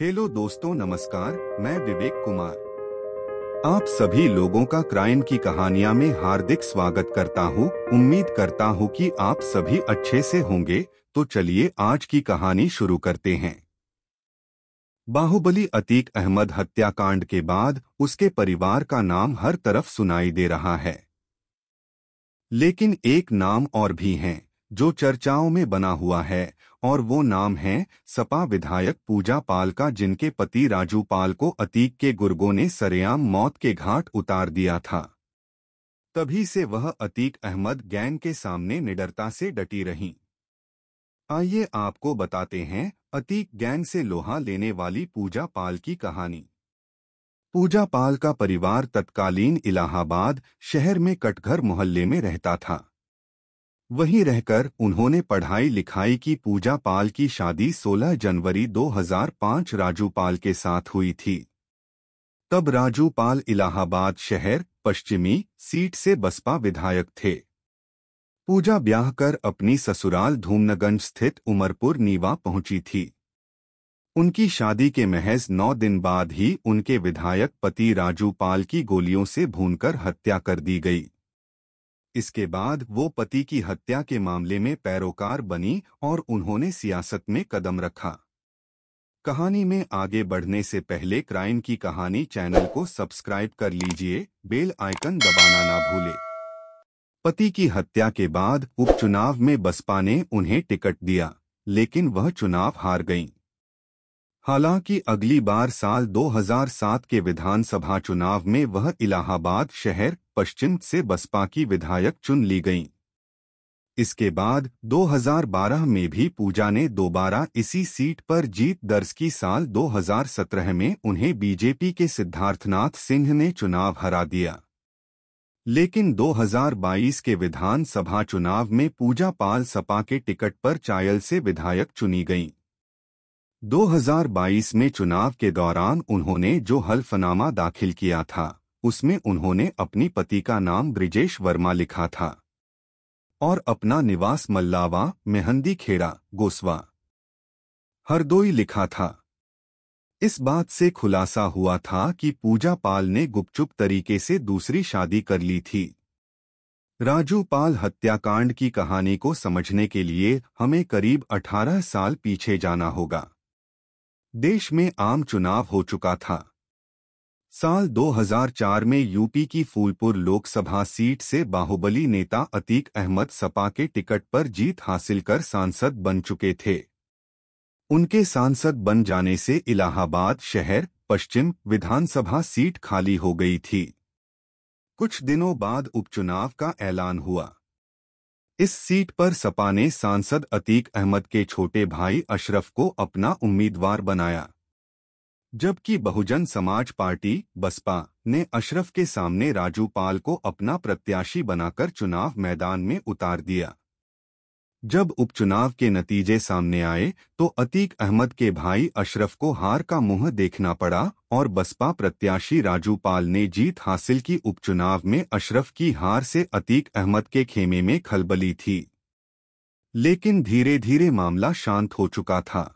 Hello दोस्तों नमस्कार मैं विवेक कुमार आप सभी लोगों का क्राइम की कहानियां में हार्दिक स्वागत करता हूं। उम्मीद करता हूं कि आप सभी अच्छे से होंगे तो चलिए आज की कहानी शुरू करते हैं बाहुबली अतीक अहमद हत्याकांड के बाद उसके परिवार का नाम हर तरफ सुनाई दे रहा है लेकिन एक नाम और भी है जो चर्चाओं में बना हुआ है और वो नाम हैं सपा विधायक पूजा पाल का जिनके पति राजू पाल को अतीक के गुर्गों ने सरेआम मौत के घाट उतार दिया था तभी से वह अतीक अहमद गैंग के सामने निडरता से डटी रहीं आइए आपको बताते हैं अतीक गैंग से लोहा लेने वाली पूजा पाल की कहानी पूजा पाल का परिवार तत्कालीन इलाहाबाद शहर में कटघर मोहल्ले में रहता था वहीं रहकर उन्होंने पढ़ाई लिखाई की पूजा पाल की शादी 16 जनवरी 2005 राजू पाल के साथ हुई थी तब राजू पाल इलाहाबाद शहर पश्चिमी सीट से बसपा विधायक थे पूजा ब्याह कर अपनी ससुराल धूमनगंज स्थित उमरपुर नीवा पहुंची थी उनकी शादी के महज नौ दिन बाद ही उनके विधायक पति राजू पाल की गोलियों से भूनकर हत्या कर दी गई इसके बाद वो पति की हत्या के मामले में पैरोकार बनी और उन्होंने सियासत में कदम रखा कहानी में आगे बढ़ने से पहले क्राइम की कहानी चैनल को सब्सक्राइब कर लीजिए बेल आइकन दबाना ना भूले पति की हत्या के बाद उपचुनाव में बसपा ने उन्हें टिकट दिया लेकिन वह चुनाव हार गईं। हालांकि अगली बार साल 2007 के विधानसभा चुनाव में वह इलाहाबाद शहर पश्चिम से बसपा की विधायक चुन ली गईं। इसके बाद 2012 में भी पूजा ने दोबारा इसी सीट पर जीत दर्ज की साल 2017 में उन्हें बीजेपी के सिद्धार्थनाथ सिंह ने चुनाव हरा दिया लेकिन 2022 के विधानसभा चुनाव में पूजा पाल सपा के टिकट पर चायल से विधायक चुनी गईं। 2022 में चुनाव के दौरान उन्होंने जो हल्फनामा दाखिल किया था उसमें उन्होंने अपनी पति का नाम ब्रिजेश वर्मा लिखा था और अपना निवास मल्लावा मेहंदी खेड़ा गोसवा हरदोई लिखा था इस बात से खुलासा हुआ था कि पूजा पाल ने गुपचुप तरीके से दूसरी शादी कर ली थी राजू पाल हत्याकांड की कहानी को समझने के लिए हमें करीब 18 साल पीछे जाना होगा देश में आम चुनाव हो चुका था साल 2004 में यूपी की फूलपुर लोकसभा सीट से बाहुबली नेता अतीक अहमद सपा के टिकट पर जीत हासिल कर सांसद बन चुके थे उनके सांसद बन जाने से इलाहाबाद शहर पश्चिम विधानसभा सीट खाली हो गई थी कुछ दिनों बाद उपचुनाव का ऐलान हुआ इस सीट पर सपा ने सांसद अतीक अहमद के छोटे भाई अशरफ को अपना उम्मीदवार बनाया जबकि बहुजन समाज पार्टी बसपा ने अशरफ के सामने राजू पाल को अपना प्रत्याशी बनाकर चुनाव मैदान में उतार दिया जब उपचुनाव के नतीजे सामने आए तो अतीक अहमद के भाई अशरफ को हार का मुंह देखना पड़ा और बसपा प्रत्याशी राजू पाल ने जीत हासिल की उपचुनाव में अशरफ की हार से अतीक अहमद के खेमे में खलबली थी लेकिन धीरे धीरे मामला शांत हो चुका था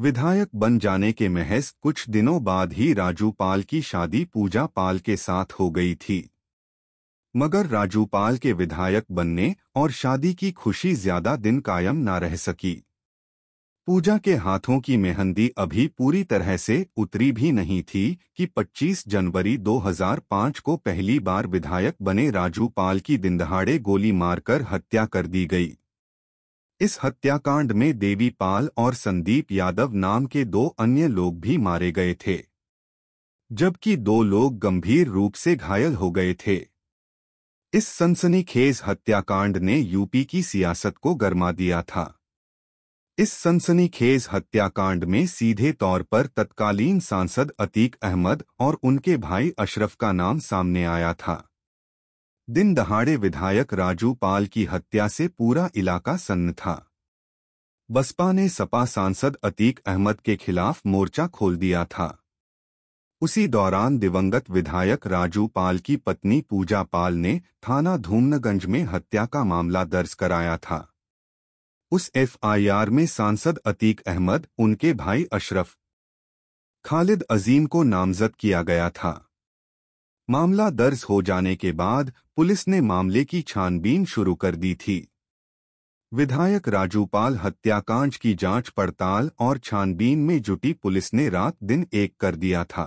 विधायक बन जाने के महज कुछ दिनों बाद ही राजू पाल की शादी पूजा पाल के साथ हो गई थी मगर राजूपाल के विधायक बनने और शादी की खुशी ज्यादा दिन कायम ना रह सकी पूजा के हाथों की मेहंदी अभी पूरी तरह से उतरी भी नहीं थी कि 25 जनवरी 2005 को पहली बार विधायक बने राजू पाल की दिनदहाड़े गोली मारकर हत्या कर दी गई इस हत्याकांड में देवी पाल और संदीप यादव नाम के दो अन्य लोग भी मारे गए थे जबकि दो लोग गंभीर रूप से घायल हो गए थे इस सनसनीखेज हत्याकांड ने यूपी की सियासत को गर्मा दिया था इस सनसनीखेज हत्याकांड में सीधे तौर पर तत्कालीन सांसद अतीक अहमद और उनके भाई अशरफ का नाम सामने आया था दिन दहाड़े विधायक राजू पाल की हत्या से पूरा इलाका सन्न था बसपा ने सपा सांसद अतीक अहमद के खिलाफ मोर्चा खोल दिया था उसी दौरान दिवंगत विधायक राजू पाल की पत्नी पूजा पाल ने थाना धूमनगंज में हत्या का मामला दर्ज कराया था उस एफआईआर में सांसद अतीक अहमद उनके भाई अशरफ खालिद अजीम को नामजद किया गया था मामला दर्ज हो जाने के बाद पुलिस ने मामले की छानबीन शुरू कर दी थी विधायक राजूपाल हत्याकांड की जांच पड़ताल और छानबीन में जुटी पुलिस ने रात दिन एक कर दिया था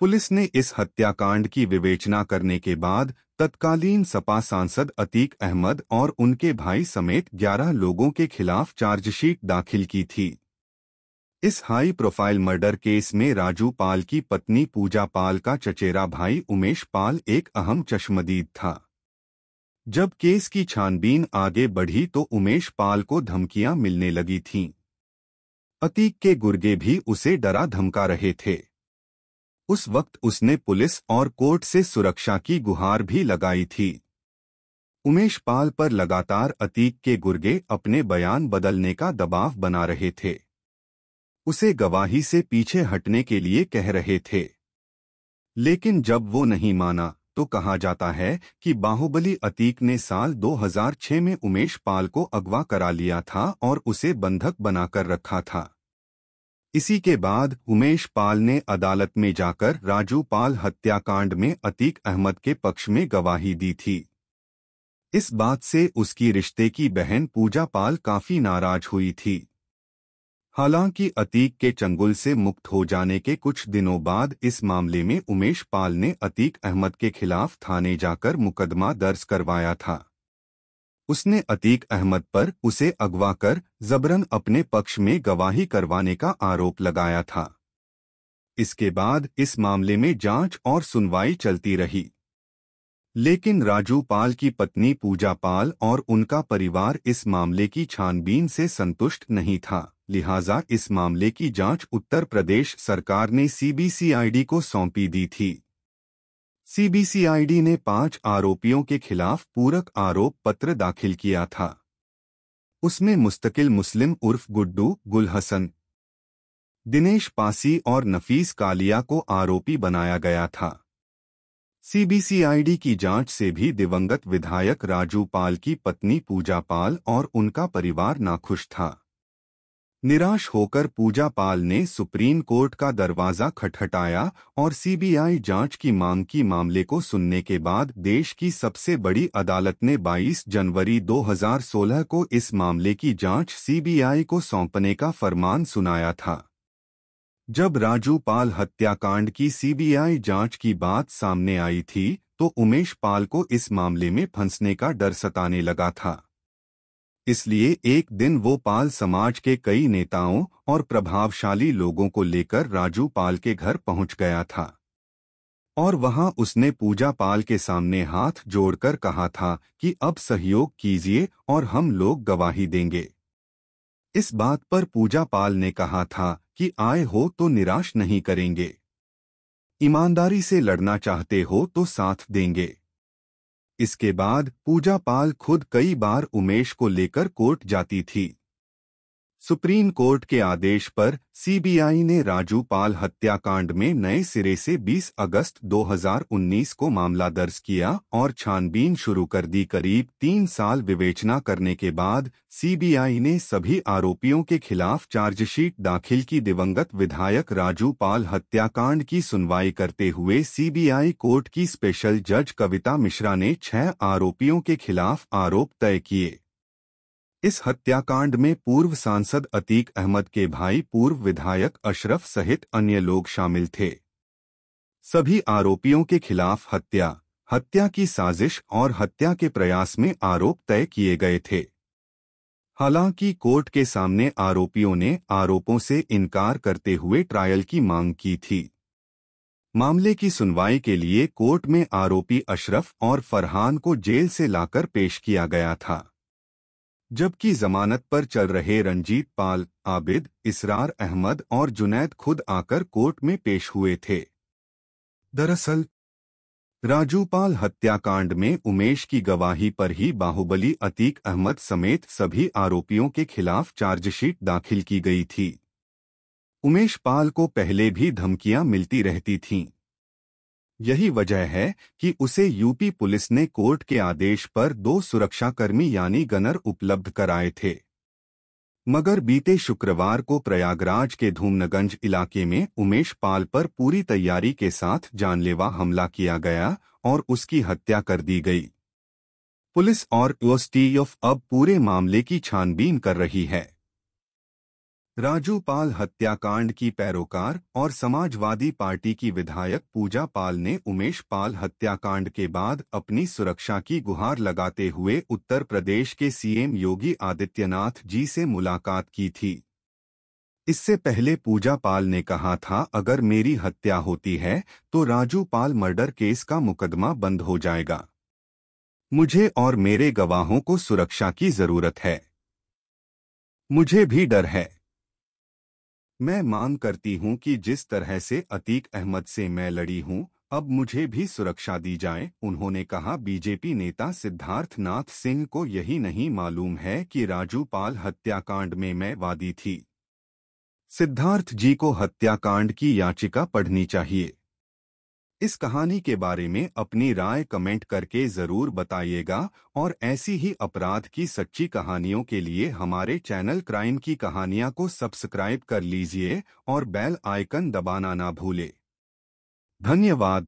पुलिस ने इस हत्याकांड की विवेचना करने के बाद तत्कालीन सपा सांसद अतीक अहमद और उनके भाई समेत 11 लोगों के खिलाफ चार्जशीट दाखिल की थी इस हाई प्रोफाइल मर्डर केस में राजू पाल की पत्नी पूजा पाल का चचेरा भाई उमेश पाल एक अहम चश्मदीद था जब केस की छानबीन आगे बढ़ी तो उमेश पाल को धमकियां मिलने लगी थीं। अतीक के गुर्गे भी उसे डरा धमका रहे थे उस वक्त उसने पुलिस और कोर्ट से सुरक्षा की गुहार भी लगाई थी उमेश पाल पर लगातार अतीक के गुर्गे अपने बयान बदलने का दबाव बना रहे थे उसे गवाही से पीछे हटने के लिए कह रहे थे लेकिन जब वो नहीं माना तो कहा जाता है कि बाहुबली अतीक ने साल 2006 में उमेश पाल को अगवा करा लिया था और उसे बंधक बनाकर रखा था इसी के बाद उमेश पाल ने अदालत में जाकर राजू पाल हत्याकांड में अतीक अहमद के पक्ष में गवाही दी थी इस बात से उसकी रिश्ते की बहन पूजा पाल काफी नाराज हुई थी हालांकि अतीक के चंगुल से मुक्त हो जाने के कुछ दिनों बाद इस मामले में उमेश पाल ने अतीक अहमद के खिलाफ थाने जाकर मुकदमा दर्ज करवाया था उसने अतीक अहमद पर उसे अगवा कर जबरन अपने पक्ष में गवाही करवाने का आरोप लगाया था इसके बाद इस मामले में जांच और सुनवाई चलती रही लेकिन राजू पाल की पत्नी पूजा पाल और उनका परिवार इस मामले की छानबीन से संतुष्ट नहीं था लिहाजा इस मामले की जांच उत्तर प्रदेश सरकार ने सीबीसीआईडी को सौंपी दी थी सीबीसीआईडी ने पांच आरोपियों के खिलाफ पूरक आरोप पत्र दाखिल किया था उसमें मुस्तकिल मुस्लिम उर्फ गुड्डू गुल हसन दिनेश पासी और नफीस कालिया को आरोपी बनाया गया था सीबीसीआईडी की जांच से भी दिवंगत विधायक राजू पाल की पत्नी पूजा पाल और उनका परिवार नाखुश था निराश होकर पूजा पाल ने सुप्रीम कोर्ट का दरवाजा खटखटाया और सीबीआई जांच की मांग की मामले को सुनने के बाद देश की सबसे बड़ी अदालत ने 22 जनवरी 2016 को इस मामले की जांच सीबीआई को सौंपने का फरमान सुनाया था जब राजू पाल हत्याकांड की सीबीआई जांच की बात सामने आई थी तो उमेश पाल को इस मामले में फंसने का डर सताने लगा था इसलिए एक दिन वो पाल समाज के कई नेताओं और प्रभावशाली लोगों को लेकर राजू पाल के घर पहुंच गया था और वहां उसने पूजा पाल के सामने हाथ जोड़कर कहा था कि अब सहयोग कीजिए और हम लोग गवाही देंगे इस बात पर पूजा पाल ने कहा था कि आए हो तो निराश नहीं करेंगे ईमानदारी से लड़ना चाहते हो तो साथ देंगे इसके बाद पूजा पाल खुद कई बार उमेश को लेकर कोर्ट जाती थी सुप्रीम कोर्ट के आदेश पर सीबीआई ने राजू पाल हत्याकांड में नए सिरे से 20 अगस्त 2019 को मामला दर्ज किया और छानबीन शुरू कर दी करीब तीन साल विवेचना करने के बाद सीबीआई ने सभी आरोपियों के खिलाफ चार्जशीट दाखिल की दिवंगत विधायक राजू पाल हत्याकांड की सुनवाई करते हुए सीबीआई कोर्ट की स्पेशल जज कविता मिश्रा ने छह आरोपियों के खिलाफ आरोप तय किए इस हत्याकांड में पूर्व सांसद अतीक अहमद के भाई पूर्व विधायक अशरफ सहित अन्य लोग शामिल थे सभी आरोपियों के खिलाफ हत्या हत्या की साजिश और हत्या के प्रयास में आरोप तय किए गए थे हालांकि कोर्ट के सामने आरोपियों ने आरोपों से इनकार करते हुए ट्रायल की मांग की थी मामले की सुनवाई के लिए कोर्ट में आरोपी अशरफ और फरहान को जेल से लाकर पेश किया गया था जबकि जमानत पर चल रहे रंजीत पाल आबिद इसरार अहमद और जुनैद खुद आकर कोर्ट में पेश हुए थे दरअसल राजूपाल हत्याकांड में उमेश की गवाही पर ही बाहुबली अतीक अहमद समेत सभी आरोपियों के खिलाफ चार्जशीट दाखिल की गई थी उमेश पाल को पहले भी धमकियां मिलती रहती थीं यही वजह है कि उसे यूपी पुलिस ने कोर्ट के आदेश पर दो सुरक्षाकर्मी यानी गनर उपलब्ध कराए थे मगर बीते शुक्रवार को प्रयागराज के धूमनगंज इलाके में उमेश पाल पर पूरी तैयारी के साथ जानलेवा हमला किया गया और उसकी हत्या कर दी गई पुलिस और यूएसटीएफ अब पूरे मामले की छानबीन कर रही है राजू पाल हत्याकांड की पैरोकार और समाजवादी पार्टी की विधायक पूजा पाल ने उमेश पाल हत्याकांड के बाद अपनी सुरक्षा की गुहार लगाते हुए उत्तर प्रदेश के सीएम योगी आदित्यनाथ जी से मुलाकात की थी इससे पहले पूजा पाल ने कहा था अगर मेरी हत्या होती है तो राजू पाल मर्डर केस का मुकदमा बंद हो जाएगा मुझे और मेरे गवाहों को सुरक्षा की जरूरत है मुझे भी डर है मैं मांग करती हूं कि जिस तरह से अतीक अहमद से मैं लड़ी हूं अब मुझे भी सुरक्षा दी जाए उन्होंने कहा बीजेपी नेता सिद्धार्थ नाथ सिंह को यही नहीं मालूम है कि राजू पाल हत्याकांड में मैं वादी थी सिद्धार्थ जी को हत्याकांड की याचिका पढ़नी चाहिए इस कहानी के बारे में अपनी राय कमेंट करके ज़रूर बताइएगा और ऐसी ही अपराध की सच्ची कहानियों के लिए हमारे चैनल क्राइम की कहानियाँ को सब्सक्राइब कर लीजिए और बेल आइकन दबाना ना भूले धन्यवाद